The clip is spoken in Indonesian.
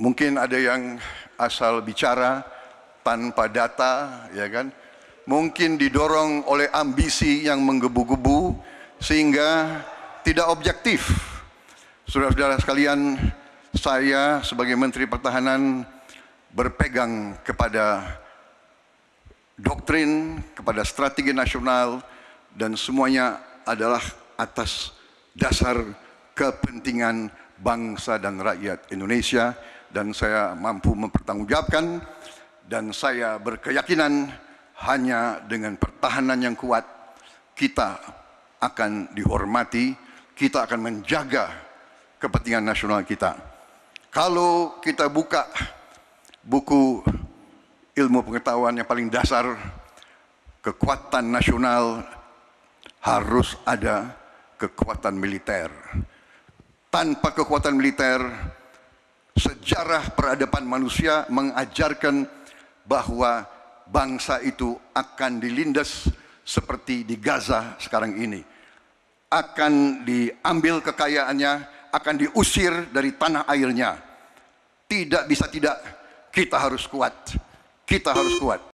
Mungkin ada yang asal bicara tanpa data, ya kan? Mungkin didorong oleh ambisi yang menggebu-gebu sehingga tidak objektif. Saudara-saudara sekalian, saya sebagai Menteri Pertahanan berpegang kepada doktrin, kepada strategi nasional, dan semuanya adalah atas dasar kepentingan bangsa dan rakyat Indonesia dan saya mampu mempertanggungjawabkan dan saya berkeyakinan hanya dengan pertahanan yang kuat kita akan dihormati, kita akan menjaga kepentingan nasional kita. Kalau kita buka buku ilmu pengetahuan yang paling dasar, kekuatan nasional harus ada kekuatan militer. Tanpa kekuatan militer, sejarah peradaban manusia mengajarkan bahwa bangsa itu akan dilindas seperti di Gaza sekarang ini. Akan diambil kekayaannya, akan diusir dari tanah airnya. Tidak bisa tidak, kita harus kuat. Kita harus kuat.